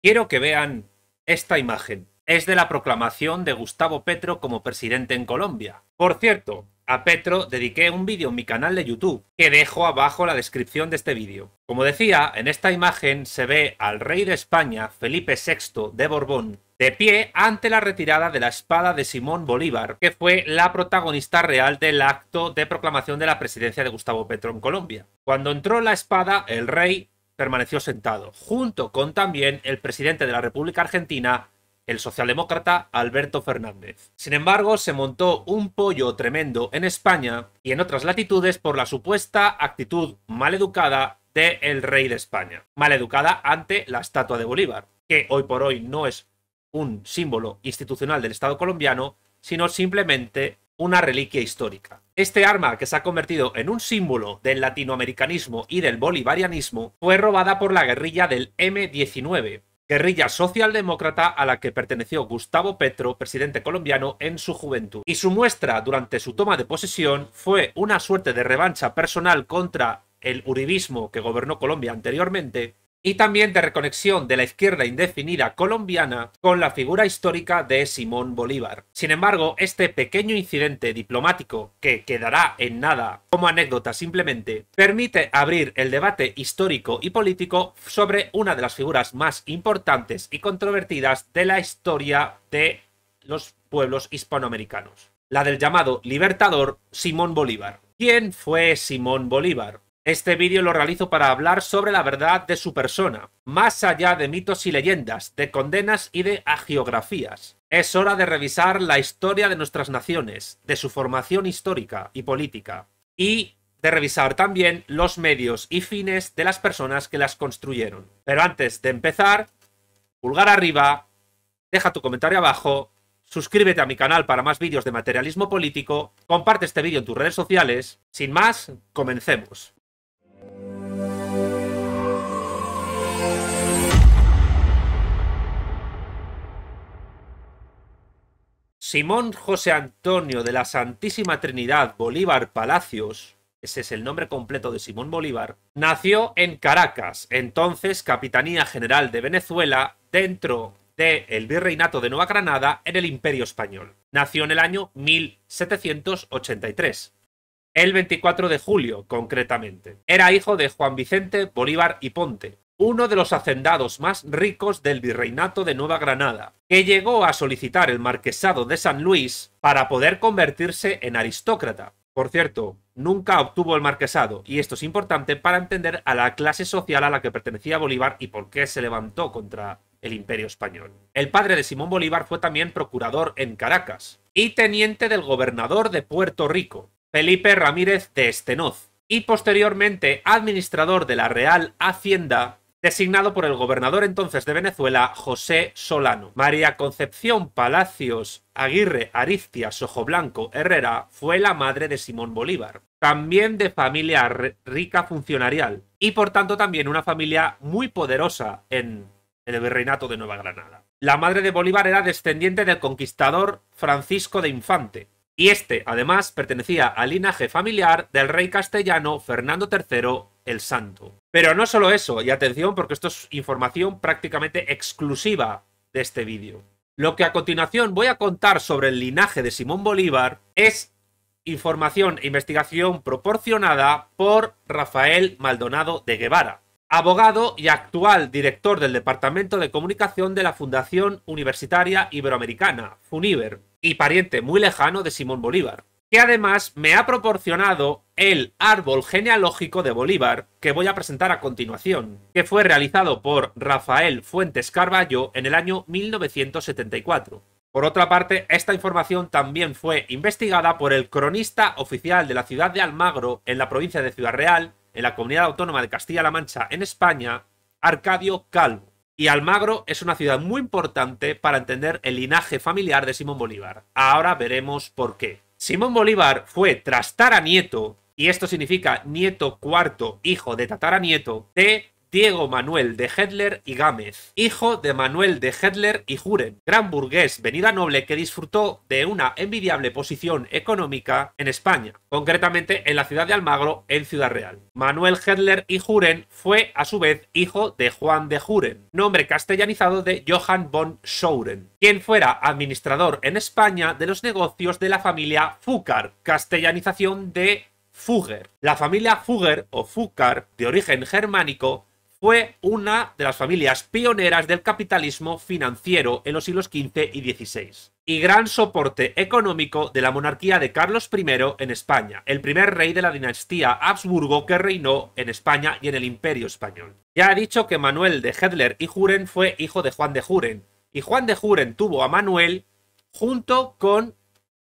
Quiero que vean esta imagen. Es de la proclamación de Gustavo Petro como presidente en Colombia. Por cierto, a Petro dediqué un vídeo en mi canal de YouTube, que dejo abajo la descripción de este vídeo. Como decía, en esta imagen se ve al rey de España, Felipe VI de Borbón, de pie ante la retirada de la espada de Simón Bolívar, que fue la protagonista real del acto de proclamación de la presidencia de Gustavo Petro en Colombia. Cuando entró la espada, el rey permaneció sentado, junto con también el presidente de la República Argentina, el socialdemócrata Alberto Fernández. Sin embargo, se montó un pollo tremendo en España y en otras latitudes por la supuesta actitud maleducada del rey de España, maleducada ante la estatua de Bolívar, que hoy por hoy no es un símbolo institucional del Estado colombiano, sino simplemente una reliquia histórica. Este arma, que se ha convertido en un símbolo del latinoamericanismo y del bolivarianismo, fue robada por la guerrilla del M-19, guerrilla socialdemócrata a la que perteneció Gustavo Petro, presidente colombiano, en su juventud. Y su muestra durante su toma de posesión fue una suerte de revancha personal contra el uribismo que gobernó Colombia anteriormente y también de reconexión de la izquierda indefinida colombiana con la figura histórica de Simón Bolívar. Sin embargo, este pequeño incidente diplomático, que quedará en nada como anécdota simplemente, permite abrir el debate histórico y político sobre una de las figuras más importantes y controvertidas de la historia de los pueblos hispanoamericanos, la del llamado libertador Simón Bolívar. ¿Quién fue Simón Bolívar? Este vídeo lo realizo para hablar sobre la verdad de su persona, más allá de mitos y leyendas, de condenas y de agiografías. Es hora de revisar la historia de nuestras naciones, de su formación histórica y política, y de revisar también los medios y fines de las personas que las construyeron. Pero antes de empezar, pulgar arriba, deja tu comentario abajo, suscríbete a mi canal para más vídeos de materialismo político, comparte este vídeo en tus redes sociales. Sin más, comencemos. Simón José Antonio de la Santísima Trinidad Bolívar Palacios, ese es el nombre completo de Simón Bolívar, nació en Caracas, entonces Capitanía General de Venezuela, dentro del Virreinato de Nueva Granada en el Imperio Español. Nació en el año 1783, el 24 de julio concretamente. Era hijo de Juan Vicente Bolívar y Ponte, uno de los hacendados más ricos del virreinato de Nueva Granada, que llegó a solicitar el marquesado de San Luis para poder convertirse en aristócrata. Por cierto, nunca obtuvo el marquesado, y esto es importante para entender a la clase social a la que pertenecía Bolívar y por qué se levantó contra el imperio español. El padre de Simón Bolívar fue también procurador en Caracas y teniente del gobernador de Puerto Rico, Felipe Ramírez de Estenoz, y posteriormente administrador de la Real Hacienda designado por el gobernador entonces de Venezuela, José Solano. María Concepción Palacios Aguirre Aristia Sojoblanco Herrera fue la madre de Simón Bolívar, también de familia rica funcionarial y por tanto también una familia muy poderosa en el virreinato de Nueva Granada. La madre de Bolívar era descendiente del conquistador Francisco de Infante, y este, además, pertenecía al linaje familiar del rey castellano Fernando III el santo. Pero no solo eso, y atención porque esto es información prácticamente exclusiva de este vídeo. Lo que a continuación voy a contar sobre el linaje de Simón Bolívar es información e investigación proporcionada por Rafael Maldonado de Guevara, abogado y actual director del Departamento de Comunicación de la Fundación Universitaria Iberoamericana, FUNIBER, y pariente muy lejano de Simón Bolívar que además me ha proporcionado el árbol genealógico de Bolívar que voy a presentar a continuación, que fue realizado por Rafael Fuentes Carballo en el año 1974. Por otra parte, esta información también fue investigada por el cronista oficial de la ciudad de Almagro, en la provincia de Ciudad Real, en la comunidad autónoma de Castilla-La Mancha, en España, Arcadio Calvo. Y Almagro es una ciudad muy importante para entender el linaje familiar de Simón Bolívar. Ahora veremos por qué. Simón Bolívar fue tras Tara Nieto, y esto significa nieto cuarto, hijo de Tatara Nieto, de Diego Manuel de Hedler y Gámez, hijo de Manuel de Hedler y Juren, gran burgués venida noble que disfrutó de una envidiable posición económica en España, concretamente en la ciudad de Almagro, en Ciudad Real. Manuel Hedler y Juren fue a su vez hijo de Juan de Juren, nombre castellanizado de Johann von Schouren, quien fuera administrador en España de los negocios de la familia Fúcar, castellanización de Fugger. La familia Fugger o Fúcar, de origen germánico, fue una de las familias pioneras del capitalismo financiero en los siglos XV y XVI y gran soporte económico de la monarquía de Carlos I en España, el primer rey de la dinastía Habsburgo que reinó en España y en el Imperio Español. Ya he dicho que Manuel de Hedler y Juren fue hijo de Juan de Juren, y Juan de Juren tuvo a Manuel junto con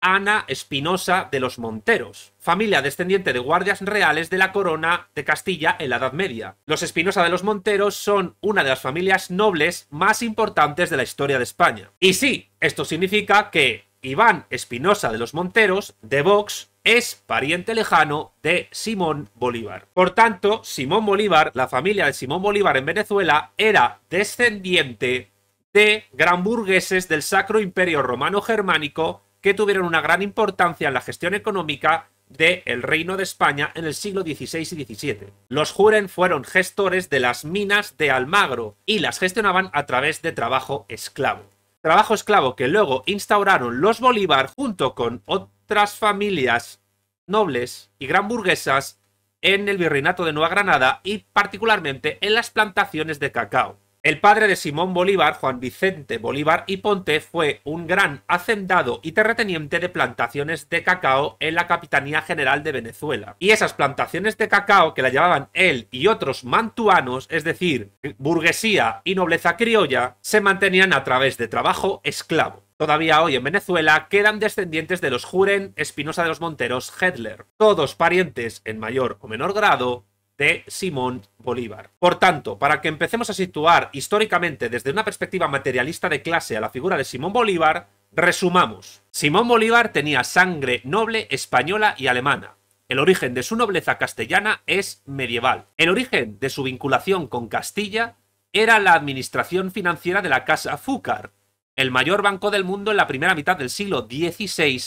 Ana Espinosa de los Monteros, familia descendiente de guardias reales de la corona de Castilla en la Edad Media. Los Espinosa de los Monteros son una de las familias nobles más importantes de la historia de España. Y sí, esto significa que Iván Espinosa de los Monteros, de Vox, es pariente lejano de Simón Bolívar. Por tanto, Simón Bolívar, la familia de Simón Bolívar en Venezuela, era descendiente de gran burgueses del Sacro Imperio Romano Germánico que tuvieron una gran importancia en la gestión económica del Reino de España en el siglo XVI y XVII. Los Juren fueron gestores de las minas de Almagro y las gestionaban a través de trabajo esclavo. Trabajo esclavo que luego instauraron los Bolívar junto con otras familias nobles y gran burguesas en el virreinato de Nueva Granada y particularmente en las plantaciones de cacao. El padre de Simón Bolívar, Juan Vicente Bolívar y Ponte, fue un gran hacendado y terrateniente de plantaciones de cacao en la Capitanía General de Venezuela. Y esas plantaciones de cacao que la llevaban él y otros mantuanos, es decir, burguesía y nobleza criolla, se mantenían a través de trabajo esclavo. Todavía hoy en Venezuela quedan descendientes de los Juren, Espinosa de los Monteros, Hedler, todos parientes en mayor o menor grado de Simón Bolívar. Por tanto, para que empecemos a situar históricamente desde una perspectiva materialista de clase a la figura de Simón Bolívar, resumamos. Simón Bolívar tenía sangre noble española y alemana. El origen de su nobleza castellana es medieval. El origen de su vinculación con Castilla era la administración financiera de la Casa Fúcar, el mayor banco del mundo en la primera mitad del siglo XVI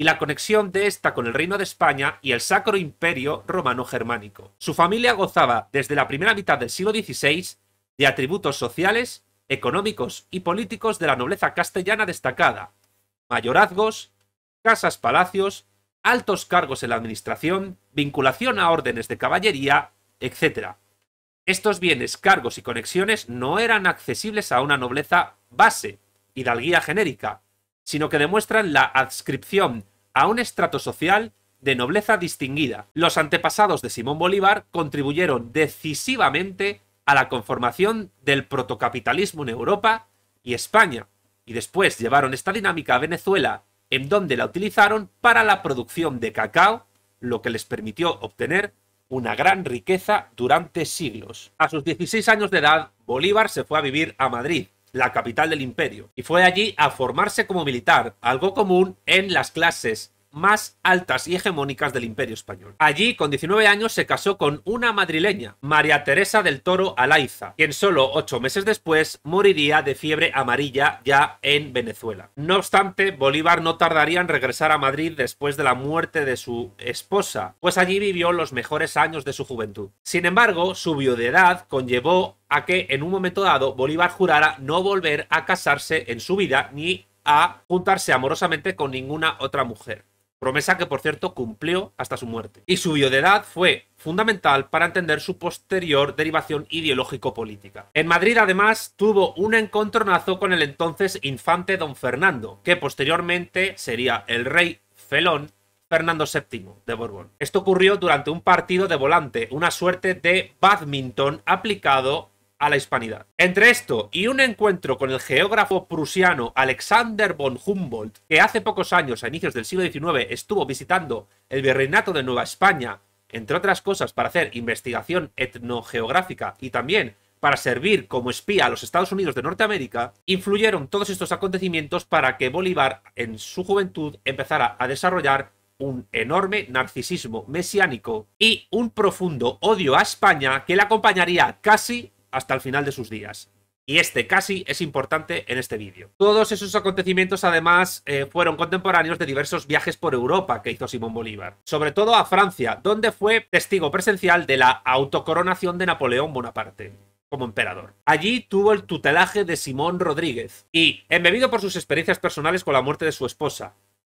y la conexión de esta con el Reino de España y el Sacro Imperio Romano-Germánico. Su familia gozaba desde la primera mitad del siglo XVI de atributos sociales, económicos y políticos de la nobleza castellana destacada, mayorazgos, casas-palacios, altos cargos en la administración, vinculación a órdenes de caballería, etc. Estos bienes, cargos y conexiones no eran accesibles a una nobleza base, hidalguía genérica, sino que demuestran la adscripción a un estrato social de nobleza distinguida. Los antepasados de Simón Bolívar contribuyeron decisivamente a la conformación del protocapitalismo en Europa y España, y después llevaron esta dinámica a Venezuela, en donde la utilizaron para la producción de cacao, lo que les permitió obtener una gran riqueza durante siglos. A sus 16 años de edad, Bolívar se fue a vivir a Madrid, la capital del imperio, y fue allí a formarse como militar, algo común en las clases más altas y hegemónicas del Imperio Español. Allí, con 19 años, se casó con una madrileña, María Teresa del Toro Alaiza, quien solo ocho meses después moriría de fiebre amarilla ya en Venezuela. No obstante, Bolívar no tardaría en regresar a Madrid después de la muerte de su esposa, pues allí vivió los mejores años de su juventud. Sin embargo, su viudedad conllevó a que en un momento dado Bolívar jurara no volver a casarse en su vida ni a juntarse amorosamente con ninguna otra mujer promesa que por cierto cumplió hasta su muerte. Y su biodedad fue fundamental para entender su posterior derivación ideológico-política. En Madrid además tuvo un encontronazo con el entonces infante don Fernando, que posteriormente sería el rey felón Fernando VII de Borbón. Esto ocurrió durante un partido de volante, una suerte de badminton aplicado a la hispanidad. Entre esto y un encuentro con el geógrafo prusiano Alexander von Humboldt, que hace pocos años, a inicios del siglo XIX, estuvo visitando el virreinato de Nueva España, entre otras cosas para hacer investigación etnogeográfica y también para servir como espía a los Estados Unidos de Norteamérica, influyeron todos estos acontecimientos para que Bolívar en su juventud empezara a desarrollar un enorme narcisismo mesiánico y un profundo odio a España que le acompañaría casi hasta el final de sus días. Y este casi es importante en este vídeo. Todos esos acontecimientos además eh, fueron contemporáneos de diversos viajes por Europa que hizo Simón Bolívar, sobre todo a Francia, donde fue testigo presencial de la autocoronación de Napoleón Bonaparte como emperador. Allí tuvo el tutelaje de Simón Rodríguez y, embebido por sus experiencias personales con la muerte de su esposa,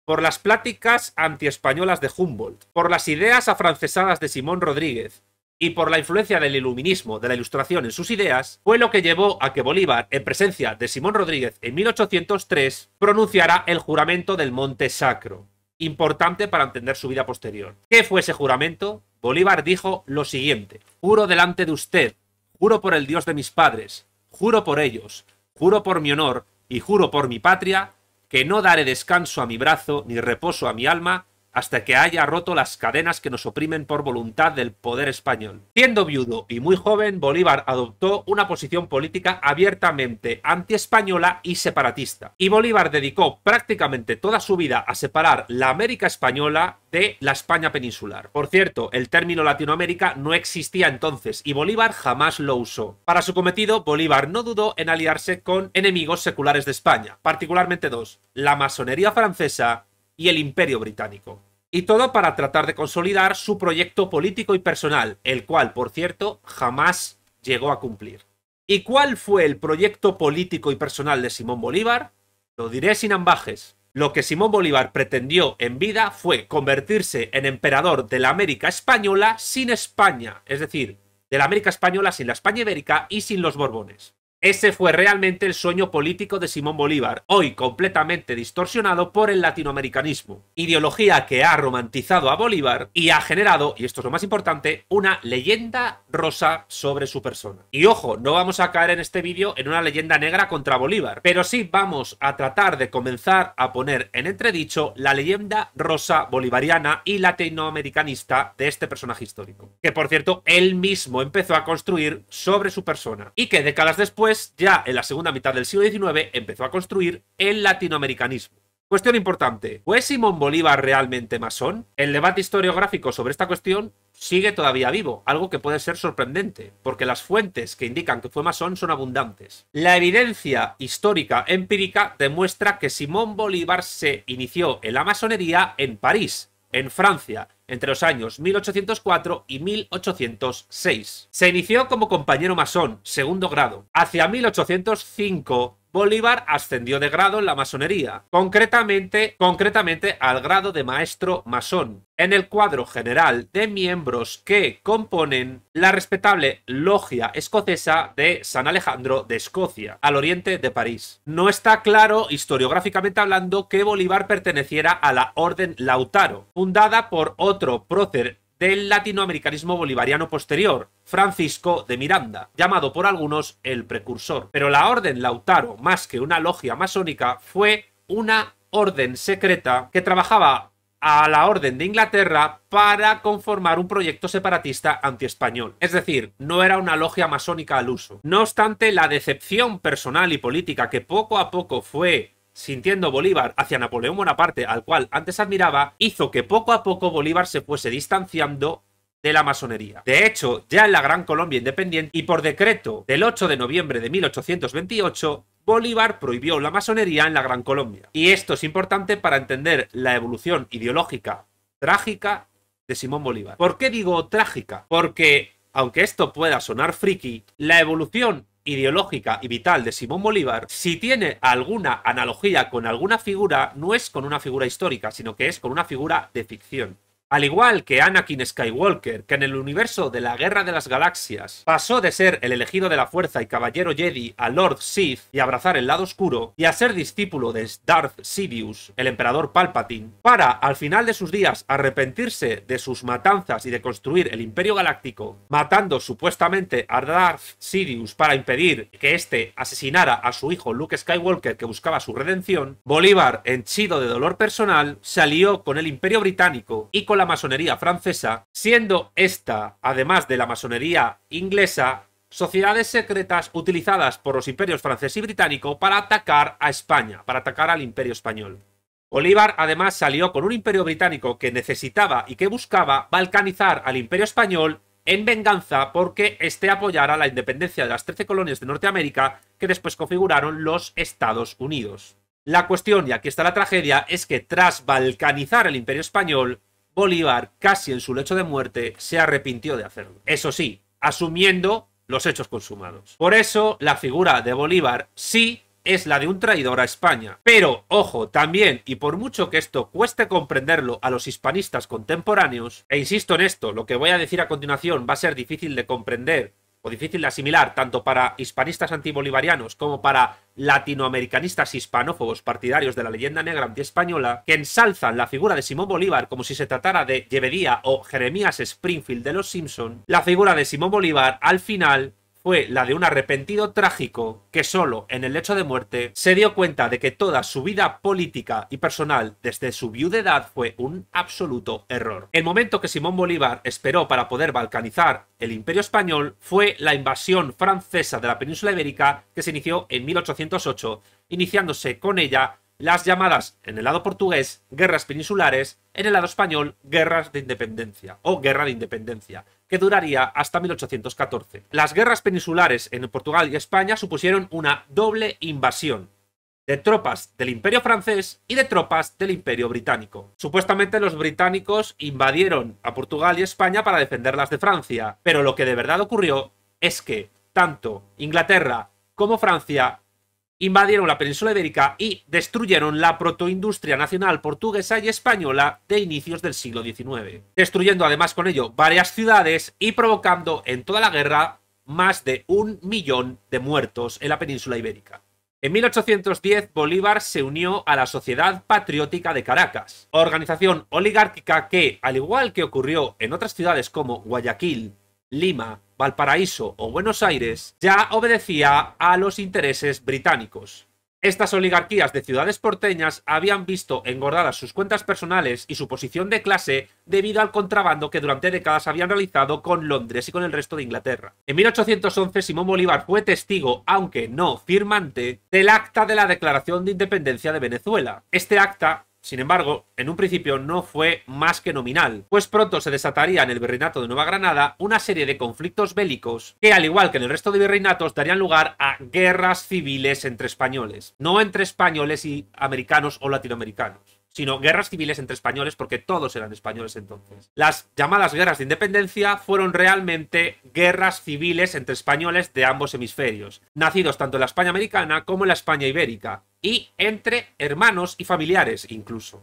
por las pláticas antiespañolas de Humboldt, por las ideas afrancesadas de Simón Rodríguez, y por la influencia del iluminismo, de la ilustración en sus ideas, fue lo que llevó a que Bolívar, en presencia de Simón Rodríguez en 1803, pronunciara el juramento del Monte Sacro, importante para entender su vida posterior. ¿Qué fue ese juramento? Bolívar dijo lo siguiente, juro delante de usted, juro por el Dios de mis padres, juro por ellos, juro por mi honor y juro por mi patria, que no daré descanso a mi brazo ni reposo a mi alma, hasta que haya roto las cadenas que nos oprimen por voluntad del poder español. Siendo viudo y muy joven, Bolívar adoptó una posición política abiertamente antiespañola y separatista. Y Bolívar dedicó prácticamente toda su vida a separar la América española de la España peninsular. Por cierto, el término Latinoamérica no existía entonces y Bolívar jamás lo usó. Para su cometido, Bolívar no dudó en aliarse con enemigos seculares de España, particularmente dos, la masonería francesa y el Imperio Británico. Y todo para tratar de consolidar su proyecto político y personal, el cual, por cierto, jamás llegó a cumplir. ¿Y cuál fue el proyecto político y personal de Simón Bolívar? Lo diré sin ambajes. Lo que Simón Bolívar pretendió en vida fue convertirse en emperador de la América Española sin España, es decir, de la América Española sin la España Ibérica y sin los Borbones. Ese fue realmente el sueño político de Simón Bolívar, hoy completamente distorsionado por el latinoamericanismo, ideología que ha romantizado a Bolívar y ha generado, y esto es lo más importante, una leyenda rosa sobre su persona. Y ojo, no vamos a caer en este vídeo en una leyenda negra contra Bolívar, pero sí vamos a tratar de comenzar a poner en entredicho la leyenda rosa bolivariana y latinoamericanista de este personaje histórico, que por cierto él mismo empezó a construir sobre su persona y que décadas después ya en la segunda mitad del siglo XIX, empezó a construir el latinoamericanismo. Cuestión importante, ¿fue Simón Bolívar realmente masón? El debate historiográfico sobre esta cuestión sigue todavía vivo, algo que puede ser sorprendente, porque las fuentes que indican que fue masón son abundantes. La evidencia histórica empírica demuestra que Simón Bolívar se inició en la masonería en París, en Francia, entre los años 1804 y 1806. Se inició como compañero masón, segundo grado. Hacia 1805 Bolívar ascendió de grado en la masonería, concretamente, concretamente al grado de maestro masón, en el cuadro general de miembros que componen la respetable logia escocesa de San Alejandro de Escocia, al oriente de París. No está claro, historiográficamente hablando, que Bolívar perteneciera a la Orden Lautaro, fundada por otro prócer del latinoamericanismo bolivariano posterior, Francisco de Miranda, llamado por algunos el precursor. Pero la Orden Lautaro, más que una logia masónica, fue una orden secreta que trabajaba a la Orden de Inglaterra para conformar un proyecto separatista antiespañol. Es decir, no era una logia masónica al uso. No obstante, la decepción personal y política que poco a poco fue sintiendo Bolívar hacia Napoleón Bonaparte, al cual antes admiraba, hizo que poco a poco Bolívar se fuese distanciando de la masonería. De hecho, ya en la Gran Colombia Independiente y por decreto del 8 de noviembre de 1828, Bolívar prohibió la masonería en la Gran Colombia. Y esto es importante para entender la evolución ideológica trágica de Simón Bolívar. ¿Por qué digo trágica? Porque, aunque esto pueda sonar friki, la evolución ideológica y vital de Simón Bolívar, si tiene alguna analogía con alguna figura, no es con una figura histórica, sino que es con una figura de ficción. Al igual que Anakin Skywalker, que en el universo de la Guerra de las Galaxias pasó de ser el elegido de la fuerza y caballero Jedi a Lord Sith y abrazar el lado oscuro, y a ser discípulo de Darth Sidious, el emperador Palpatine, para al final de sus días arrepentirse de sus matanzas y de construir el Imperio Galáctico, matando supuestamente a Darth Sidious para impedir que éste asesinara a su hijo Luke Skywalker que buscaba su redención, Bolívar, henchido de dolor personal, salió con el Imperio Británico y con la masonería francesa, siendo esta, además de la masonería inglesa, sociedades secretas utilizadas por los imperios francés y británico para atacar a España, para atacar al imperio español. Bolívar además salió con un imperio británico que necesitaba y que buscaba balcanizar al imperio español en venganza porque éste apoyara la independencia de las 13 colonias de Norteamérica que después configuraron los Estados Unidos. La cuestión, y aquí está la tragedia, es que tras balcanizar el imperio español, Bolívar, casi en su lecho de muerte, se arrepintió de hacerlo. Eso sí, asumiendo los hechos consumados. Por eso, la figura de Bolívar sí es la de un traidor a España. Pero, ojo, también, y por mucho que esto cueste comprenderlo a los hispanistas contemporáneos, e insisto en esto, lo que voy a decir a continuación va a ser difícil de comprender o difícil de asimilar tanto para hispanistas antibolivarianos como para latinoamericanistas hispanófobos partidarios de la leyenda negra antiespañola, que ensalzan la figura de Simón Bolívar como si se tratara de Yevedía o Jeremías Springfield de los Simpson, la figura de Simón Bolívar al final fue la de un arrepentido trágico que solo en el lecho de muerte se dio cuenta de que toda su vida política y personal desde su viudedad fue un absoluto error. El momento que Simón Bolívar esperó para poder balcanizar el imperio español fue la invasión francesa de la península ibérica que se inició en 1808, iniciándose con ella las llamadas en el lado portugués guerras peninsulares, en el lado español guerras de independencia o guerra de independencia, que duraría hasta 1814. Las guerras peninsulares en Portugal y España supusieron una doble invasión de tropas del Imperio francés y de tropas del Imperio británico. Supuestamente los británicos invadieron a Portugal y España para defenderlas de Francia, pero lo que de verdad ocurrió es que tanto Inglaterra como Francia invadieron la península ibérica y destruyeron la protoindustria nacional portuguesa y española de inicios del siglo XIX, destruyendo además con ello varias ciudades y provocando en toda la guerra más de un millón de muertos en la península ibérica. En 1810 Bolívar se unió a la Sociedad Patriótica de Caracas, organización oligárquica que, al igual que ocurrió en otras ciudades como Guayaquil, Lima, Valparaíso o Buenos Aires ya obedecía a los intereses británicos. Estas oligarquías de ciudades porteñas habían visto engordadas sus cuentas personales y su posición de clase debido al contrabando que durante décadas habían realizado con Londres y con el resto de Inglaterra. En 1811 Simón Bolívar fue testigo, aunque no firmante, del acta de la Declaración de Independencia de Venezuela. Este acta sin embargo, en un principio no fue más que nominal, pues pronto se desataría en el virreinato de Nueva Granada una serie de conflictos bélicos que, al igual que en el resto de virreinatos, darían lugar a guerras civiles entre españoles, no entre españoles y americanos o latinoamericanos sino guerras civiles entre españoles, porque todos eran españoles entonces. Las llamadas guerras de independencia fueron realmente guerras civiles entre españoles de ambos hemisferios, nacidos tanto en la España americana como en la España ibérica, y entre hermanos y familiares incluso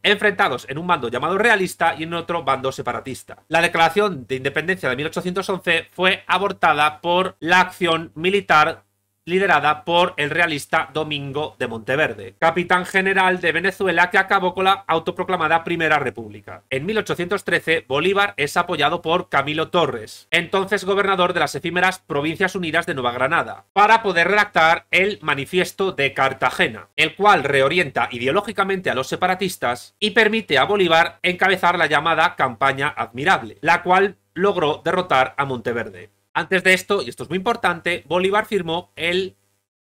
enfrentados en un bando llamado realista y en otro bando separatista. La declaración de independencia de 1811 fue abortada por la acción militar liderada por el realista Domingo de Monteverde, capitán general de Venezuela que acabó con la autoproclamada Primera República. En 1813, Bolívar es apoyado por Camilo Torres, entonces gobernador de las efímeras Provincias Unidas de Nueva Granada, para poder redactar el Manifiesto de Cartagena, el cual reorienta ideológicamente a los separatistas y permite a Bolívar encabezar la llamada Campaña Admirable, la cual logró derrotar a Monteverde. Antes de esto, y esto es muy importante, Bolívar firmó el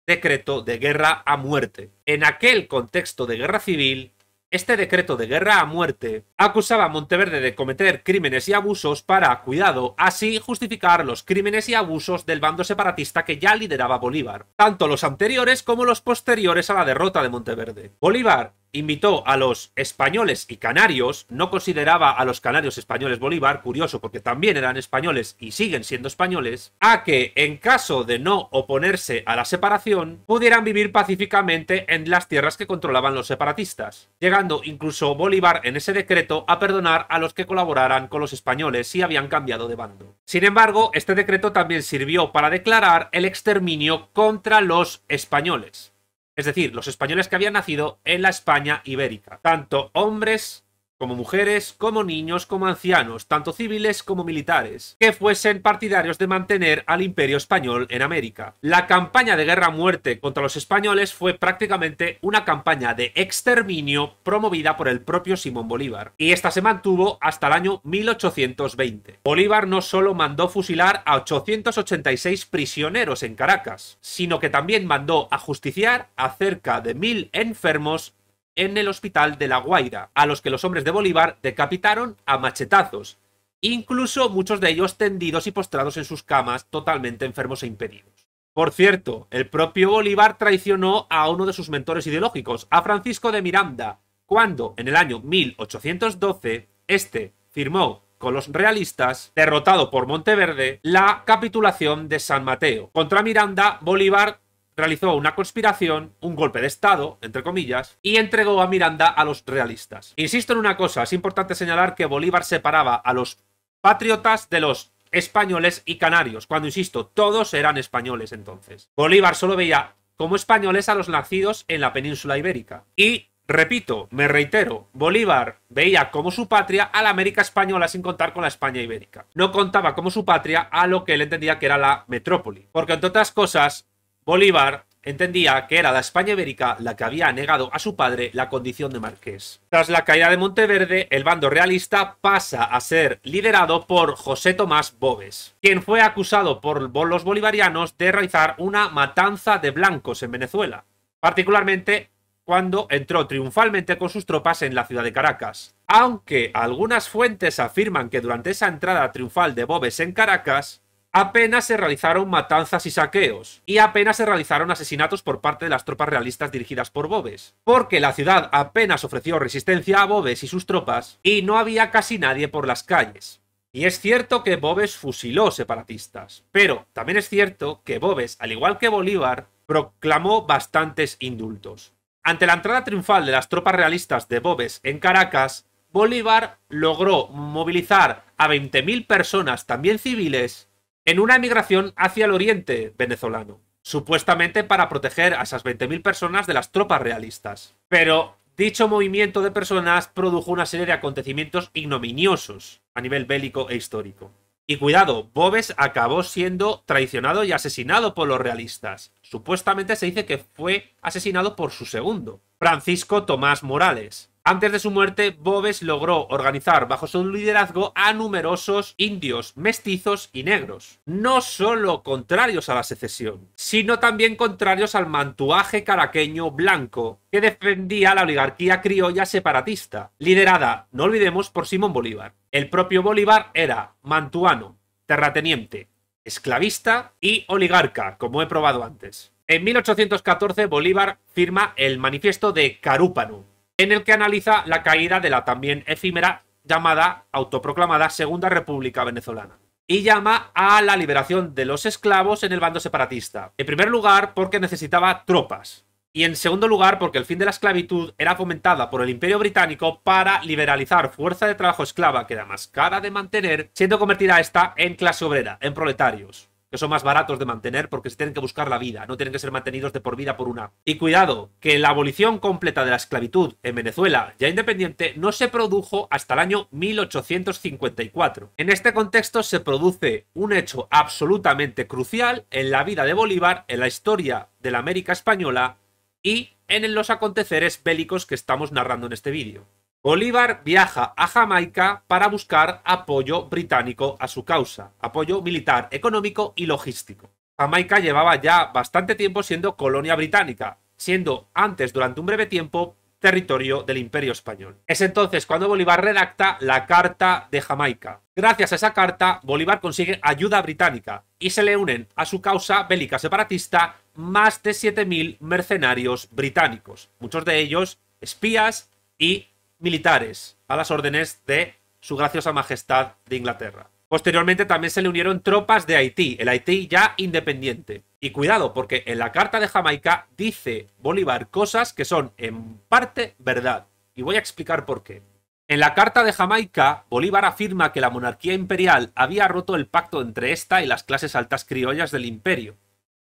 decreto de guerra a muerte. En aquel contexto de guerra civil, este decreto de guerra a muerte acusaba a Monteverde de cometer crímenes y abusos para, cuidado, así justificar los crímenes y abusos del bando separatista que ya lideraba Bolívar, tanto los anteriores como los posteriores a la derrota de Monteverde. Bolívar invitó a los españoles y canarios, no consideraba a los canarios españoles Bolívar, curioso porque también eran españoles y siguen siendo españoles, a que en caso de no oponerse a la separación, pudieran vivir pacíficamente en las tierras que controlaban los separatistas, llegando incluso Bolívar en ese decreto a perdonar a los que colaboraran con los españoles si habían cambiado de bando. Sin embargo, este decreto también sirvió para declarar el exterminio contra los españoles es decir, los españoles que habían nacido en la España ibérica, tanto hombres como mujeres, como niños, como ancianos, tanto civiles como militares, que fuesen partidarios de mantener al imperio español en América. La campaña de guerra-muerte contra los españoles fue prácticamente una campaña de exterminio promovida por el propio Simón Bolívar, y esta se mantuvo hasta el año 1820. Bolívar no solo mandó fusilar a 886 prisioneros en Caracas, sino que también mandó a justiciar a cerca de mil enfermos en el hospital de La Guaira, a los que los hombres de Bolívar decapitaron a machetazos, incluso muchos de ellos tendidos y postrados en sus camas, totalmente enfermos e impedidos. Por cierto, el propio Bolívar traicionó a uno de sus mentores ideológicos, a Francisco de Miranda, cuando, en el año 1812, este firmó con los realistas, derrotado por Monteverde, la capitulación de San Mateo. Contra Miranda, Bolívar realizó una conspiración, un golpe de Estado, entre comillas, y entregó a Miranda a los realistas. Insisto en una cosa, es importante señalar que Bolívar separaba a los patriotas de los españoles y canarios, cuando, insisto, todos eran españoles entonces. Bolívar solo veía como españoles a los nacidos en la península ibérica. Y, repito, me reitero, Bolívar veía como su patria a la América española sin contar con la España ibérica. No contaba como su patria a lo que él entendía que era la metrópoli. Porque, entre otras cosas, Bolívar entendía que era la España ibérica la que había negado a su padre la condición de marqués. Tras la caída de Monteverde, el bando realista pasa a ser liderado por José Tomás Boves, quien fue acusado por los bolivarianos de realizar una matanza de blancos en Venezuela, particularmente cuando entró triunfalmente con sus tropas en la ciudad de Caracas. Aunque algunas fuentes afirman que durante esa entrada triunfal de Bobes en Caracas, apenas se realizaron matanzas y saqueos, y apenas se realizaron asesinatos por parte de las tropas realistas dirigidas por Bobes, porque la ciudad apenas ofreció resistencia a Bobes y sus tropas, y no había casi nadie por las calles. Y es cierto que Bobes fusiló separatistas, pero también es cierto que Bobes, al igual que Bolívar, proclamó bastantes indultos. Ante la entrada triunfal de las tropas realistas de Bobes en Caracas, Bolívar logró movilizar a 20.000 personas, también civiles, en una emigración hacia el oriente venezolano, supuestamente para proteger a esas 20.000 personas de las tropas realistas. Pero dicho movimiento de personas produjo una serie de acontecimientos ignominiosos a nivel bélico e histórico. Y cuidado, Bobes acabó siendo traicionado y asesinado por los realistas. Supuestamente se dice que fue asesinado por su segundo, Francisco Tomás Morales, antes de su muerte, Bobes logró organizar bajo su liderazgo a numerosos indios, mestizos y negros, no solo contrarios a la secesión, sino también contrarios al mantuaje caraqueño blanco que defendía la oligarquía criolla separatista, liderada, no olvidemos, por Simón Bolívar. El propio Bolívar era mantuano, terrateniente, esclavista y oligarca, como he probado antes. En 1814 Bolívar firma el manifiesto de Carúpano, en el que analiza la caída de la también efímera llamada autoproclamada Segunda República Venezolana y llama a la liberación de los esclavos en el bando separatista. En primer lugar, porque necesitaba tropas. Y en segundo lugar, porque el fin de la esclavitud era fomentada por el Imperio Británico para liberalizar fuerza de trabajo esclava que era más cara de mantener, siendo convertida esta en clase obrera, en proletarios que son más baratos de mantener porque se tienen que buscar la vida, no tienen que ser mantenidos de por vida por una. Y cuidado, que la abolición completa de la esclavitud en Venezuela, ya independiente, no se produjo hasta el año 1854. En este contexto se produce un hecho absolutamente crucial en la vida de Bolívar, en la historia de la América española y en los aconteceres bélicos que estamos narrando en este vídeo. Bolívar viaja a Jamaica para buscar apoyo británico a su causa, apoyo militar, económico y logístico. Jamaica llevaba ya bastante tiempo siendo colonia británica, siendo antes durante un breve tiempo territorio del Imperio Español. Es entonces cuando Bolívar redacta la Carta de Jamaica. Gracias a esa carta, Bolívar consigue ayuda británica y se le unen a su causa bélica separatista más de 7.000 mercenarios británicos, muchos de ellos espías y militares a las órdenes de su graciosa majestad de Inglaterra. Posteriormente también se le unieron tropas de Haití, el Haití ya independiente. Y cuidado, porque en la Carta de Jamaica dice Bolívar cosas que son en parte verdad. Y voy a explicar por qué. En la Carta de Jamaica, Bolívar afirma que la monarquía imperial había roto el pacto entre esta y las clases altas criollas del imperio,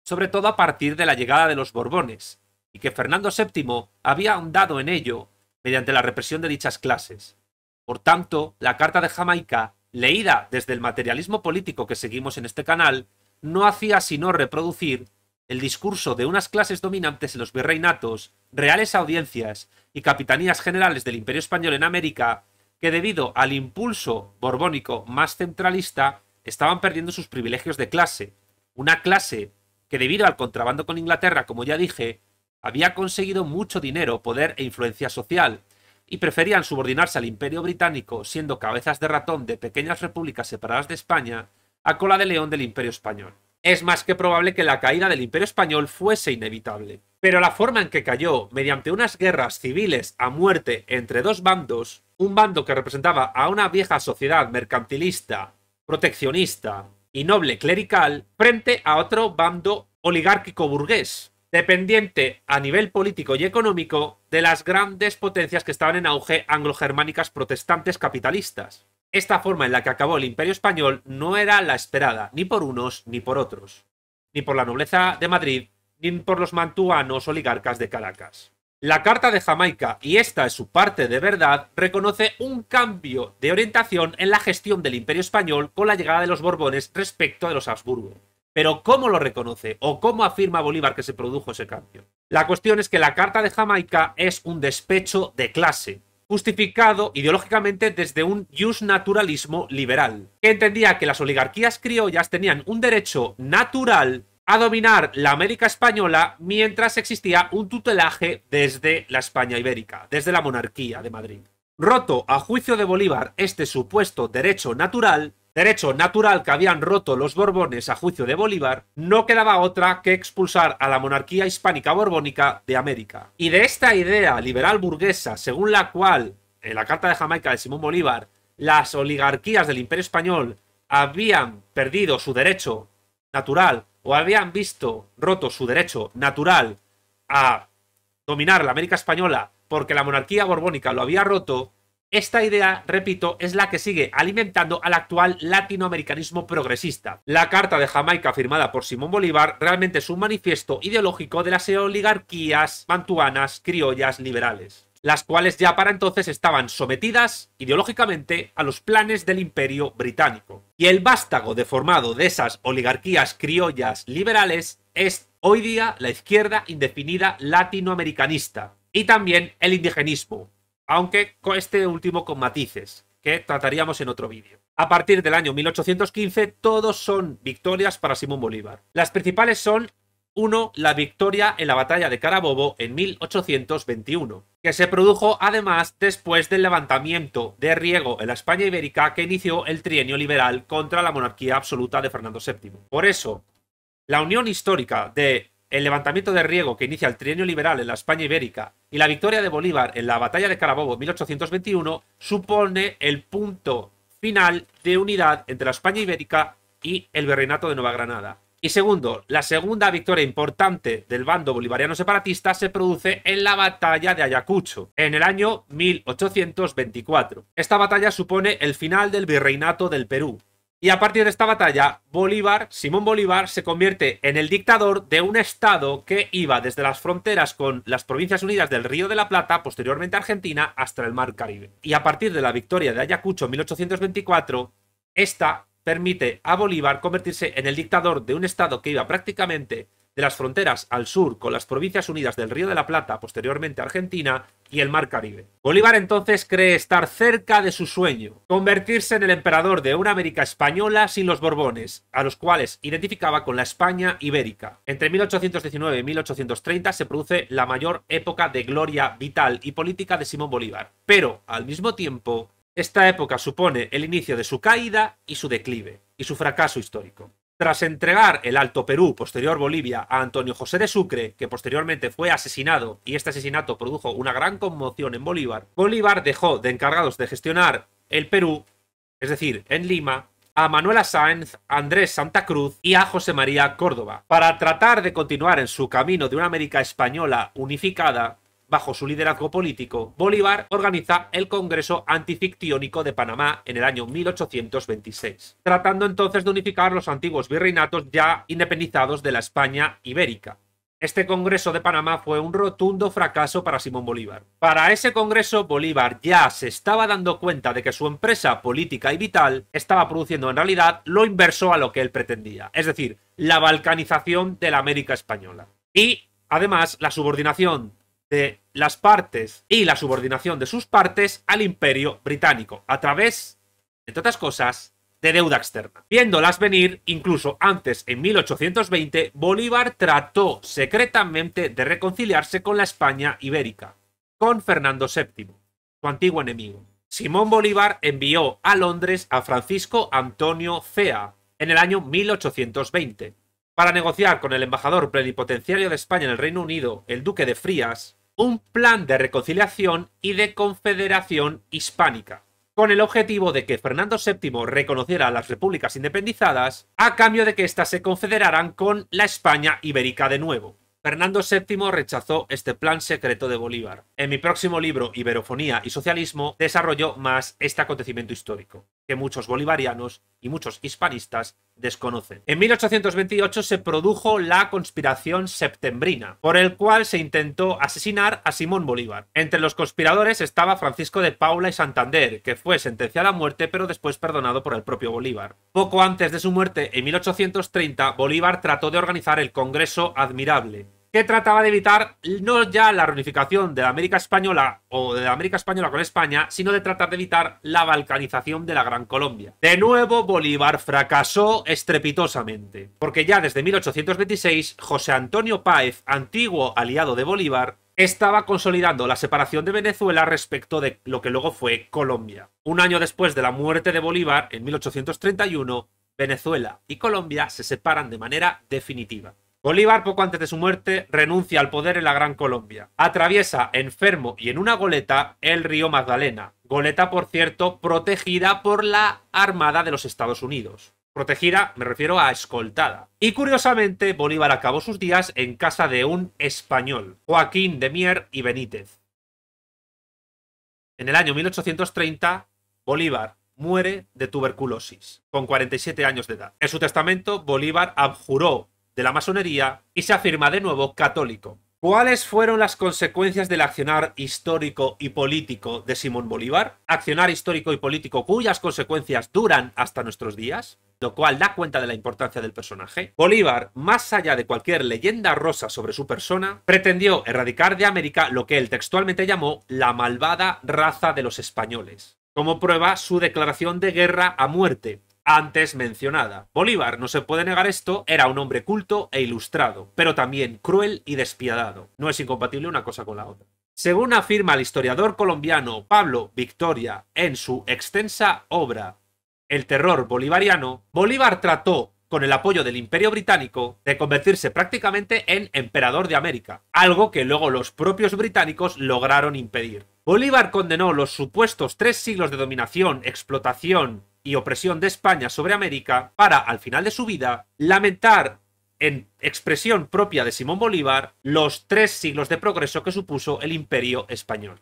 sobre todo a partir de la llegada de los Borbones, y que Fernando VII había ahondado en ello mediante la represión de dichas clases. Por tanto, la Carta de Jamaica, leída desde el materialismo político que seguimos en este canal, no hacía sino reproducir el discurso de unas clases dominantes en los virreinatos, reales audiencias y capitanías generales del Imperio Español en América, que debido al impulso borbónico más centralista, estaban perdiendo sus privilegios de clase, una clase que debido al contrabando con Inglaterra, como ya dije, había conseguido mucho dinero, poder e influencia social, y preferían subordinarse al imperio británico, siendo cabezas de ratón de pequeñas repúblicas separadas de España, a cola de león del imperio español. Es más que probable que la caída del imperio español fuese inevitable. Pero la forma en que cayó, mediante unas guerras civiles a muerte entre dos bandos, un bando que representaba a una vieja sociedad mercantilista, proteccionista y noble clerical, frente a otro bando oligárquico burgués, dependiente a nivel político y económico de las grandes potencias que estaban en auge anglo-germánicas protestantes capitalistas. Esta forma en la que acabó el imperio español no era la esperada, ni por unos ni por otros, ni por la nobleza de Madrid, ni por los mantuanos oligarcas de Caracas. La Carta de Jamaica, y esta es su parte de verdad, reconoce un cambio de orientación en la gestión del imperio español con la llegada de los Borbones respecto de los Habsburgo. Pero ¿cómo lo reconoce o cómo afirma Bolívar que se produjo ese cambio? La cuestión es que la Carta de Jamaica es un despecho de clase, justificado ideológicamente desde un jus naturalismo liberal, que entendía que las oligarquías criollas tenían un derecho natural a dominar la América española mientras existía un tutelaje desde la España ibérica, desde la monarquía de Madrid. Roto a juicio de Bolívar este supuesto derecho natural, Derecho natural que habían roto los Borbones a juicio de Bolívar, no quedaba otra que expulsar a la monarquía hispánica borbónica de América. Y de esta idea liberal burguesa, según la cual, en la Carta de Jamaica de Simón Bolívar, las oligarquías del Imperio Español habían perdido su derecho natural o habían visto roto su derecho natural a dominar la América española porque la monarquía borbónica lo había roto, esta idea, repito, es la que sigue alimentando al actual latinoamericanismo progresista. La Carta de Jamaica firmada por Simón Bolívar realmente es un manifiesto ideológico de las oligarquías mantuanas criollas liberales, las cuales ya para entonces estaban sometidas ideológicamente a los planes del imperio británico. Y el vástago deformado de esas oligarquías criollas liberales es hoy día la izquierda indefinida latinoamericanista y también el indigenismo, aunque con este último con matices, que trataríamos en otro vídeo. A partir del año 1815, todos son victorias para Simón Bolívar. Las principales son 1. La victoria en la batalla de Carabobo en 1821, que se produjo además después del levantamiento de Riego en la España ibérica que inició el trienio liberal contra la monarquía absoluta de Fernando VII. Por eso, la unión histórica de el levantamiento de Riego que inicia el trienio liberal en la España ibérica y la victoria de Bolívar en la batalla de Carabobo 1821 supone el punto final de unidad entre la España ibérica y el virreinato de Nueva Granada. Y segundo, la segunda victoria importante del bando bolivariano separatista se produce en la batalla de Ayacucho, en el año 1824. Esta batalla supone el final del virreinato del Perú, y a partir de esta batalla, Bolívar, Simón Bolívar, se convierte en el dictador de un estado que iba desde las fronteras con las Provincias Unidas del Río de la Plata, posteriormente Argentina, hasta el Mar Caribe. Y a partir de la victoria de Ayacucho en 1824, esta permite a Bolívar convertirse en el dictador de un estado que iba prácticamente de las fronteras al sur con las provincias unidas del Río de la Plata, posteriormente Argentina, y el Mar Caribe. Bolívar entonces cree estar cerca de su sueño, convertirse en el emperador de una América española sin los Borbones, a los cuales identificaba con la España ibérica. Entre 1819 y 1830 se produce la mayor época de gloria vital y política de Simón Bolívar, pero al mismo tiempo, esta época supone el inicio de su caída y su declive, y su fracaso histórico. Tras entregar el Alto Perú, posterior Bolivia, a Antonio José de Sucre, que posteriormente fue asesinado, y este asesinato produjo una gran conmoción en Bolívar, Bolívar dejó de encargados de gestionar el Perú, es decir, en Lima, a Manuela Sáenz, Andrés Santa Cruz y a José María Córdoba. Para tratar de continuar en su camino de una América española unificada, Bajo su liderazgo político, Bolívar organiza el Congreso Antifictiónico de Panamá en el año 1826, tratando entonces de unificar los antiguos virreinatos ya independizados de la España ibérica. Este Congreso de Panamá fue un rotundo fracaso para Simón Bolívar. Para ese Congreso, Bolívar ya se estaba dando cuenta de que su empresa política y vital estaba produciendo en realidad lo inverso a lo que él pretendía, es decir, la balcanización de la América española. Y, además, la subordinación de las partes y la subordinación de sus partes al imperio británico, a través, entre otras cosas, de deuda externa. Viéndolas venir, incluso antes, en 1820, Bolívar trató secretamente de reconciliarse con la España ibérica, con Fernando VII, su antiguo enemigo. Simón Bolívar envió a Londres a Francisco Antonio Fea en el año 1820 para negociar con el embajador plenipotenciario de España en el Reino Unido, el duque de Frías, un plan de reconciliación y de confederación hispánica, con el objetivo de que Fernando VII reconociera a las repúblicas independizadas a cambio de que éstas se confederaran con la España ibérica de nuevo. Fernando VII rechazó este plan secreto de Bolívar. En mi próximo libro, Iberofonía y Socialismo, desarrollo más este acontecimiento histórico que muchos bolivarianos y muchos hispanistas desconocen. En 1828 se produjo la conspiración septembrina, por el cual se intentó asesinar a Simón Bolívar. Entre los conspiradores estaba Francisco de Paula y Santander, que fue sentenciado a muerte pero después perdonado por el propio Bolívar. Poco antes de su muerte, en 1830, Bolívar trató de organizar el Congreso Admirable, que trataba de evitar no ya la reunificación de la América Española o de la América Española con España, sino de tratar de evitar la balcanización de la Gran Colombia. De nuevo, Bolívar fracasó estrepitosamente, porque ya desde 1826 José Antonio Páez, antiguo aliado de Bolívar, estaba consolidando la separación de Venezuela respecto de lo que luego fue Colombia. Un año después de la muerte de Bolívar, en 1831, Venezuela y Colombia se separan de manera definitiva. Bolívar, poco antes de su muerte, renuncia al poder en la Gran Colombia. Atraviesa, enfermo y en una goleta, el río Magdalena. Goleta, por cierto, protegida por la Armada de los Estados Unidos. Protegida, me refiero a escoltada. Y curiosamente, Bolívar acabó sus días en casa de un español, Joaquín de Mier y Benítez. En el año 1830, Bolívar muere de tuberculosis, con 47 años de edad. En su testamento, Bolívar abjuró de la masonería y se afirma de nuevo católico. ¿Cuáles fueron las consecuencias del accionar histórico y político de Simón Bolívar? Accionar histórico y político cuyas consecuencias duran hasta nuestros días, lo cual da cuenta de la importancia del personaje. Bolívar, más allá de cualquier leyenda rosa sobre su persona, pretendió erradicar de América lo que él textualmente llamó la malvada raza de los españoles. Como prueba su declaración de guerra a muerte, antes mencionada. Bolívar, no se puede negar esto, era un hombre culto e ilustrado, pero también cruel y despiadado. No es incompatible una cosa con la otra. Según afirma el historiador colombiano Pablo Victoria en su extensa obra El terror bolivariano, Bolívar trató con el apoyo del Imperio Británico, de convertirse prácticamente en emperador de América, algo que luego los propios británicos lograron impedir. Bolívar condenó los supuestos tres siglos de dominación, explotación y opresión de España sobre América para, al final de su vida, lamentar en expresión propia de Simón Bolívar los tres siglos de progreso que supuso el imperio español.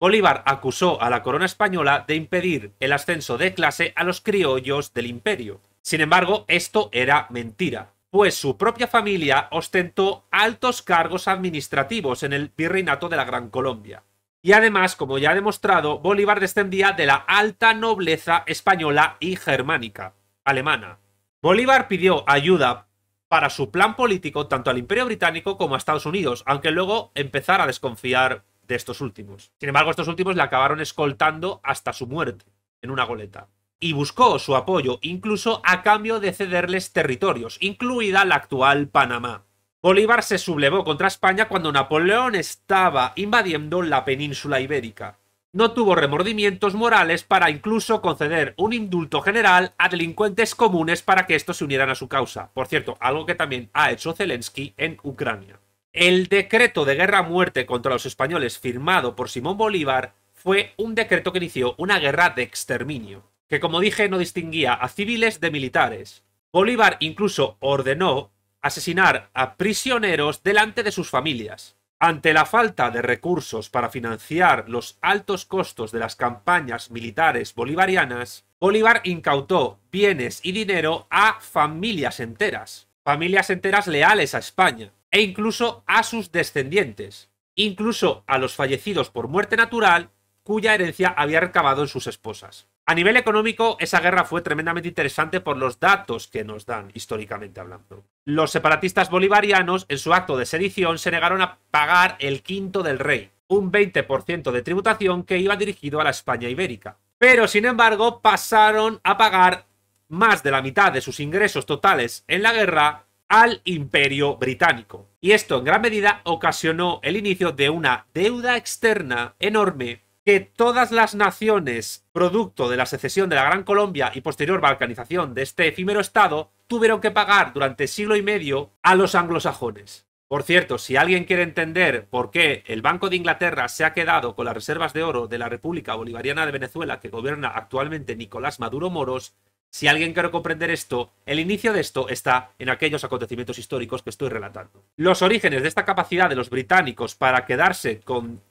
Bolívar acusó a la corona española de impedir el ascenso de clase a los criollos del imperio. Sin embargo, esto era mentira, pues su propia familia ostentó altos cargos administrativos en el virreinato de la Gran Colombia. Y además, como ya ha demostrado, Bolívar descendía de la alta nobleza española y germánica, alemana. Bolívar pidió ayuda para su plan político tanto al Imperio Británico como a Estados Unidos, aunque luego empezara a desconfiar de estos últimos. Sin embargo, estos últimos le acabaron escoltando hasta su muerte en una goleta. Y buscó su apoyo incluso a cambio de cederles territorios, incluida la actual Panamá. Bolívar se sublevó contra España cuando Napoleón estaba invadiendo la península ibérica. No tuvo remordimientos morales para incluso conceder un indulto general a delincuentes comunes para que estos se unieran a su causa. Por cierto, algo que también ha hecho Zelensky en Ucrania. El decreto de guerra-muerte contra los españoles firmado por Simón Bolívar fue un decreto que inició una guerra de exterminio, que como dije no distinguía a civiles de militares. Bolívar incluso ordenó asesinar a prisioneros delante de sus familias. Ante la falta de recursos para financiar los altos costos de las campañas militares bolivarianas, Bolívar incautó bienes y dinero a familias enteras, familias enteras leales a España, e incluso a sus descendientes, incluso a los fallecidos por muerte natural cuya herencia había recabado en sus esposas. A nivel económico, esa guerra fue tremendamente interesante por los datos que nos dan, históricamente hablando. Los separatistas bolivarianos, en su acto de sedición, se negaron a pagar el quinto del rey, un 20% de tributación que iba dirigido a la España ibérica. Pero, sin embargo, pasaron a pagar más de la mitad de sus ingresos totales en la guerra al imperio británico. Y esto en gran medida ocasionó el inicio de una deuda externa enorme que todas las naciones, producto de la secesión de la Gran Colombia y posterior balcanización de este efímero Estado, tuvieron que pagar durante siglo y medio a los anglosajones. Por cierto, si alguien quiere entender por qué el Banco de Inglaterra se ha quedado con las reservas de oro de la República Bolivariana de Venezuela que gobierna actualmente Nicolás Maduro Moros, si alguien quiere comprender esto, el inicio de esto está en aquellos acontecimientos históricos que estoy relatando. Los orígenes de esta capacidad de los británicos para quedarse con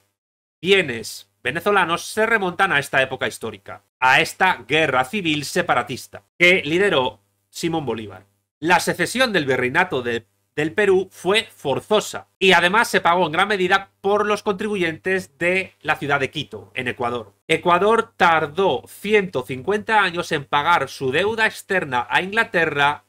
bienes venezolanos se remontan a esta época histórica, a esta guerra civil separatista que lideró Simón Bolívar. La secesión del virreinato del Perú fue forzosa y además se pagó en gran medida por los contribuyentes de la ciudad de Quito, en Ecuador. Ecuador tardó 150 años en pagar su deuda externa a Inglaterra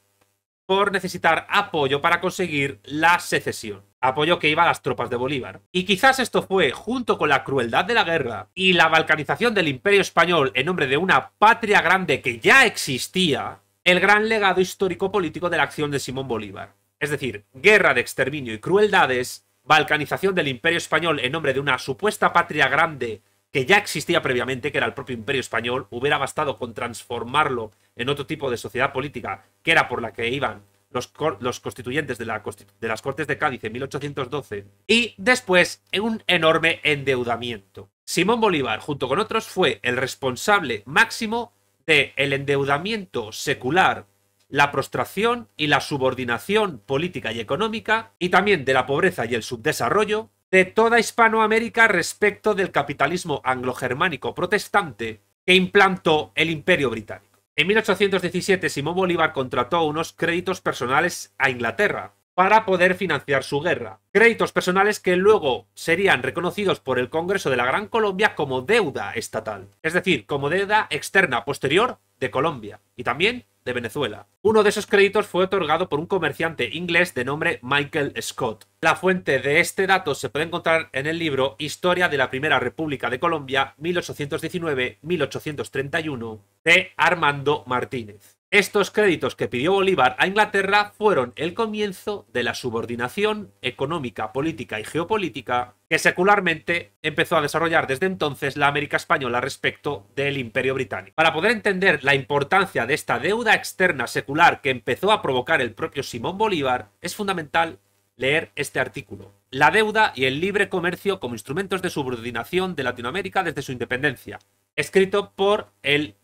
por necesitar apoyo para conseguir la secesión apoyo que iba a las tropas de Bolívar. Y quizás esto fue, junto con la crueldad de la guerra y la balcanización del imperio español en nombre de una patria grande que ya existía, el gran legado histórico-político de la acción de Simón Bolívar. Es decir, guerra de exterminio y crueldades, balcanización del imperio español en nombre de una supuesta patria grande que ya existía previamente, que era el propio imperio español, hubiera bastado con transformarlo en otro tipo de sociedad política, que era por la que iban los, constituyentes de, las Cortes de Cádiz en 1812 y después un enorme endeudamiento. Simón Bolívar, junto con otros, fue el responsable máximo del el endeudamiento secular la prostración y la subordinación política y económica, y también de la pobreza y el subdesarrollo, de toda Hispanoamérica respecto del capitalismo anglo-germánico protestante que implantó el Imperio Británico. En 1817 Simón Bolívar contrató unos créditos personales a Inglaterra para poder financiar su guerra. Créditos personales que luego serían reconocidos por el Congreso de la Gran Colombia como deuda estatal, es decir, como deuda externa posterior de Colombia y también de Venezuela. Uno de esos créditos fue otorgado por un comerciante inglés de nombre Michael Scott. La fuente de este dato se puede encontrar en el libro Historia de la Primera República de Colombia 1819-1831 de Armando Martínez. Estos créditos que pidió Bolívar a Inglaterra fueron el comienzo de la subordinación económica, política y geopolítica que secularmente empezó a desarrollar desde entonces la América española respecto del Imperio británico. Para poder entender la importancia de esta deuda externa secular que empezó a provocar el propio Simón Bolívar, es fundamental leer este artículo. La deuda y el libre comercio como instrumentos de subordinación de Latinoamérica desde su independencia, escrito por el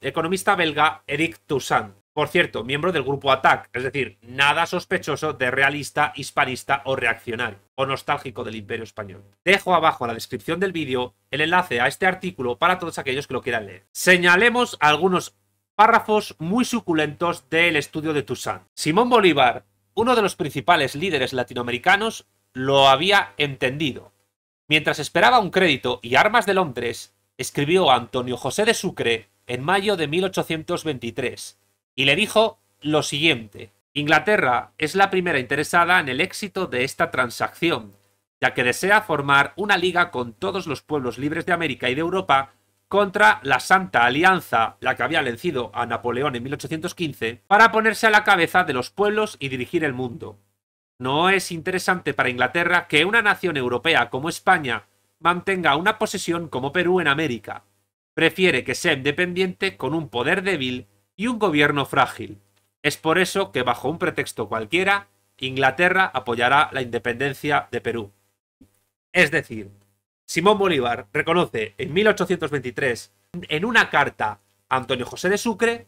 economista belga Eric Toussaint. Por cierto, miembro del grupo ATTAC, es decir, nada sospechoso de realista, hispanista o reaccionario, o nostálgico del imperio español. Dejo abajo en la descripción del vídeo el enlace a este artículo para todos aquellos que lo quieran leer. Señalemos algunos párrafos muy suculentos del estudio de Toussaint. Simón Bolívar, uno de los principales líderes latinoamericanos, lo había entendido. Mientras esperaba un crédito y armas de Londres, escribió Antonio José de Sucre en mayo de 1823, y le dijo lo siguiente. Inglaterra es la primera interesada en el éxito de esta transacción, ya que desea formar una liga con todos los pueblos libres de América y de Europa contra la Santa Alianza, la que había vencido a Napoleón en 1815, para ponerse a la cabeza de los pueblos y dirigir el mundo. No es interesante para Inglaterra que una nación europea como España mantenga una posesión como Perú en América, prefiere que sea independiente con un poder débil y un gobierno frágil. Es por eso que, bajo un pretexto cualquiera, Inglaterra apoyará la independencia de Perú. Es decir, Simón Bolívar reconoce en 1823, en una carta a Antonio José de Sucre,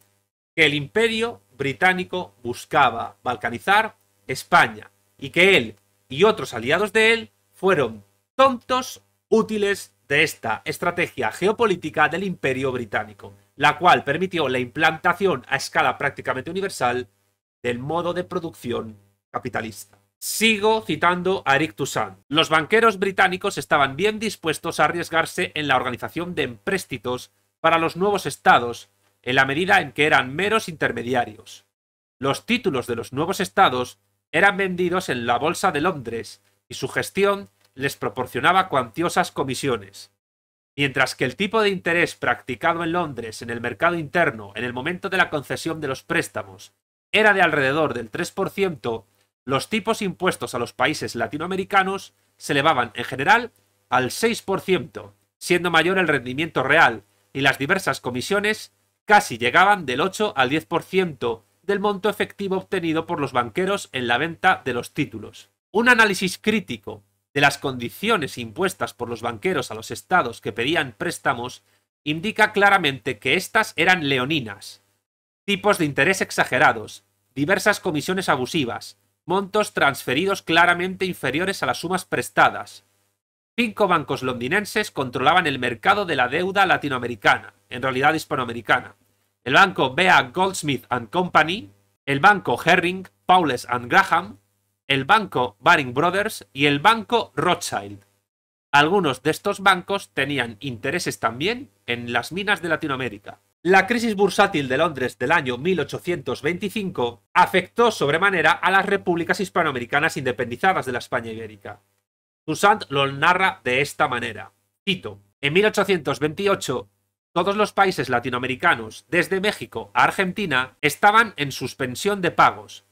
que el imperio británico buscaba balcanizar España y que él y otros aliados de él fueron tontos, útiles de esta estrategia geopolítica del imperio británico, la cual permitió la implantación a escala prácticamente universal del modo de producción capitalista. Sigo citando a Eric Toussaint. Los banqueros británicos estaban bien dispuestos a arriesgarse en la organización de empréstitos para los nuevos estados en la medida en que eran meros intermediarios. Los títulos de los nuevos estados eran vendidos en la Bolsa de Londres y su gestión les proporcionaba cuantiosas comisiones. Mientras que el tipo de interés practicado en Londres en el mercado interno en el momento de la concesión de los préstamos era de alrededor del 3%, los tipos impuestos a los países latinoamericanos se elevaban en general al 6%, siendo mayor el rendimiento real, y las diversas comisiones casi llegaban del 8 al 10% del monto efectivo obtenido por los banqueros en la venta de los títulos. Un análisis crítico de las condiciones impuestas por los banqueros a los estados que pedían préstamos indica claramente que éstas eran leoninas, tipos de interés exagerados, diversas comisiones abusivas, montos transferidos claramente inferiores a las sumas prestadas. Cinco bancos londinenses controlaban el mercado de la deuda latinoamericana, en realidad hispanoamericana. El banco BA Goldsmith Company, el banco Herring, Paules and Graham, el banco Baring Brothers y el banco Rothschild. Algunos de estos bancos tenían intereses también en las minas de Latinoamérica. La crisis bursátil de Londres del año 1825 afectó sobremanera a las repúblicas hispanoamericanas independizadas de la España ibérica. Toussaint lo narra de esta manera. Cito, en 1828 todos los países latinoamericanos, desde México a Argentina, estaban en suspensión de pagos,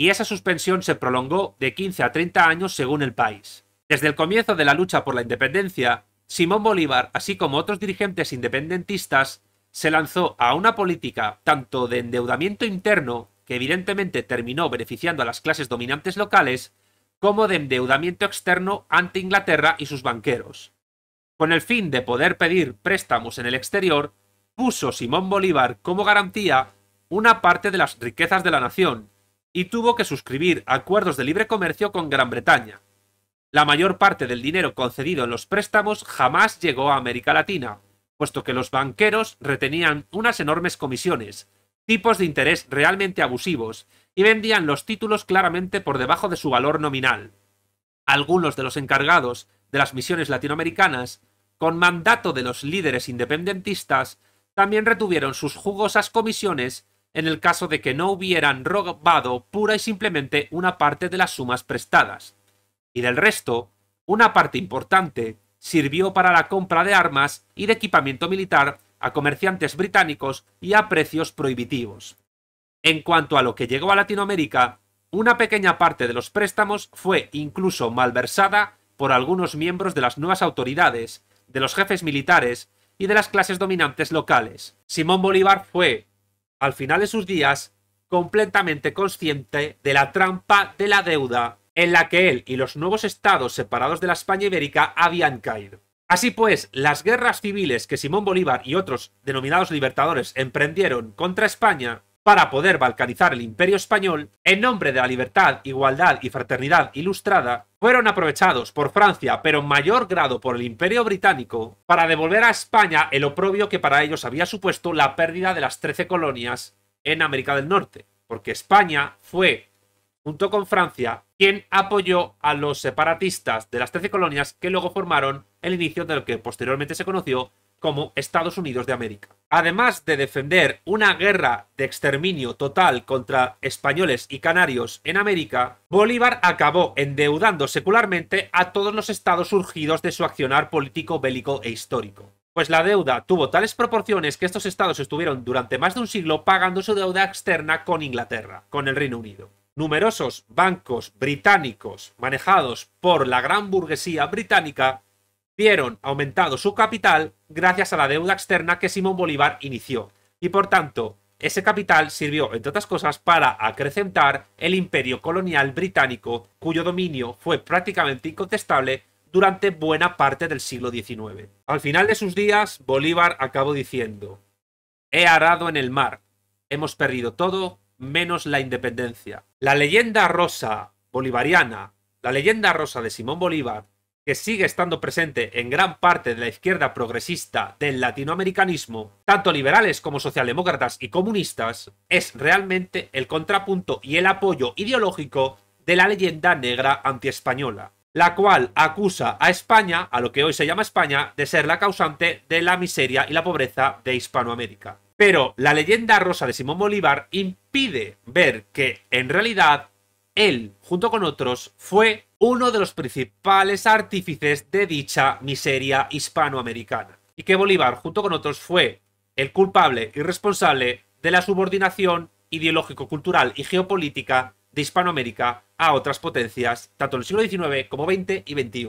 y esa suspensión se prolongó de 15 a 30 años según el país. Desde el comienzo de la lucha por la independencia, Simón Bolívar, así como otros dirigentes independentistas, se lanzó a una política tanto de endeudamiento interno, que evidentemente terminó beneficiando a las clases dominantes locales, como de endeudamiento externo ante Inglaterra y sus banqueros. Con el fin de poder pedir préstamos en el exterior, puso Simón Bolívar como garantía una parte de las riquezas de la nación, y tuvo que suscribir acuerdos de libre comercio con Gran Bretaña. La mayor parte del dinero concedido en los préstamos jamás llegó a América Latina, puesto que los banqueros retenían unas enormes comisiones, tipos de interés realmente abusivos, y vendían los títulos claramente por debajo de su valor nominal. Algunos de los encargados de las misiones latinoamericanas, con mandato de los líderes independentistas, también retuvieron sus jugosas comisiones en el caso de que no hubieran robado pura y simplemente una parte de las sumas prestadas. Y del resto, una parte importante sirvió para la compra de armas y de equipamiento militar a comerciantes británicos y a precios prohibitivos. En cuanto a lo que llegó a Latinoamérica, una pequeña parte de los préstamos fue incluso malversada por algunos miembros de las nuevas autoridades, de los jefes militares y de las clases dominantes locales. Simón Bolívar fue al final de sus días completamente consciente de la trampa de la deuda en la que él y los nuevos estados separados de la España ibérica habían caído. Así pues, las guerras civiles que Simón Bolívar y otros denominados libertadores emprendieron contra España para poder balcanizar el imperio español, en nombre de la libertad, igualdad y fraternidad ilustrada, fueron aprovechados por Francia, pero en mayor grado por el imperio británico, para devolver a España el oprobio que para ellos había supuesto la pérdida de las 13 colonias en América del Norte, porque España fue, junto con Francia, quien apoyó a los separatistas de las 13 colonias que luego formaron el inicio de lo que posteriormente se conoció como Estados Unidos de América. Además de defender una guerra de exterminio total contra españoles y canarios en América, Bolívar acabó endeudando secularmente a todos los estados surgidos de su accionar político, bélico e histórico. Pues la deuda tuvo tales proporciones que estos estados estuvieron durante más de un siglo pagando su deuda externa con Inglaterra, con el Reino Unido. Numerosos bancos británicos manejados por la gran burguesía británica vieron aumentado su capital gracias a la deuda externa que Simón Bolívar inició, y por tanto, ese capital sirvió, entre otras cosas, para acrecentar el imperio colonial británico, cuyo dominio fue prácticamente incontestable durante buena parte del siglo XIX. Al final de sus días, Bolívar acabó diciendo, He arado en el mar, hemos perdido todo menos la independencia. La leyenda rosa bolivariana, la leyenda rosa de Simón Bolívar, que sigue estando presente en gran parte de la izquierda progresista del latinoamericanismo, tanto liberales como socialdemócratas y comunistas, es realmente el contrapunto y el apoyo ideológico de la leyenda negra antiespañola, la cual acusa a España, a lo que hoy se llama España, de ser la causante de la miseria y la pobreza de Hispanoamérica. Pero la leyenda rosa de Simón Bolívar impide ver que, en realidad, él, junto con otros, fue uno de los principales artífices de dicha miseria hispanoamericana, y que Bolívar, junto con otros, fue el culpable y responsable de la subordinación ideológico-cultural y geopolítica de Hispanoamérica a otras potencias, tanto en el siglo XIX como XX y XXI.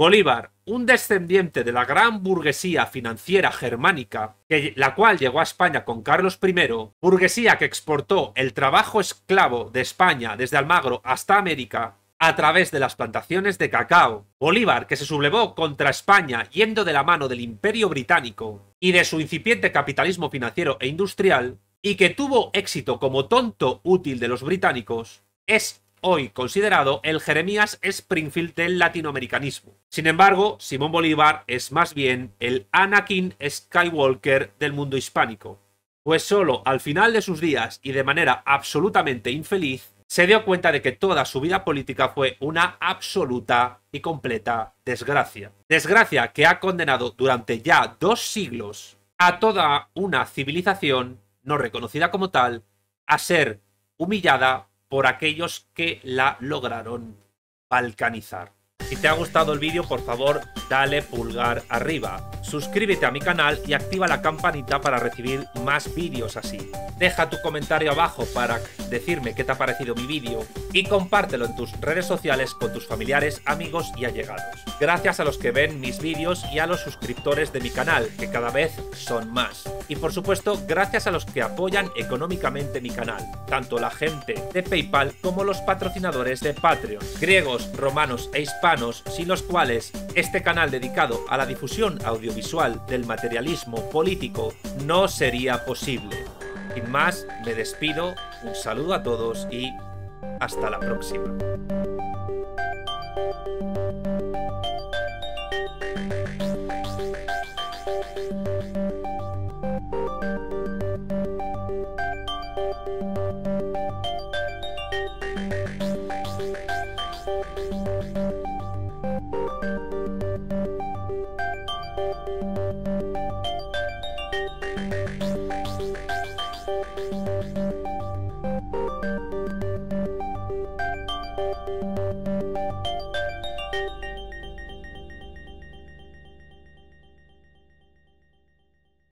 Bolívar, un descendiente de la gran burguesía financiera germánica, la cual llegó a España con Carlos I, burguesía que exportó el trabajo esclavo de España desde Almagro hasta América, a través de las plantaciones de cacao. Bolívar, que se sublevó contra España yendo de la mano del Imperio Británico y de su incipiente capitalismo financiero e industrial, y que tuvo éxito como tonto útil de los británicos, es hoy considerado el Jeremías Springfield del latinoamericanismo. Sin embargo, Simón Bolívar es más bien el Anakin Skywalker del mundo hispánico, pues solo al final de sus días y de manera absolutamente infeliz, se dio cuenta de que toda su vida política fue una absoluta y completa desgracia. Desgracia que ha condenado durante ya dos siglos a toda una civilización, no reconocida como tal, a ser humillada por aquellos que la lograron balcanizar. Si te ha gustado el vídeo, por favor, dale pulgar arriba. Suscríbete a mi canal y activa la campanita para recibir más vídeos así. Deja tu comentario abajo para decirme qué te ha parecido mi vídeo y compártelo en tus redes sociales con tus familiares, amigos y allegados. Gracias a los que ven mis vídeos y a los suscriptores de mi canal, que cada vez son más. Y por supuesto, gracias a los que apoyan económicamente mi canal, tanto la gente de PayPal como los patrocinadores de Patreon, griegos, romanos e hispanos sin los cuales este canal dedicado a la difusión audiovisual del materialismo político no sería posible. Sin más, me despido, un saludo a todos y hasta la próxima.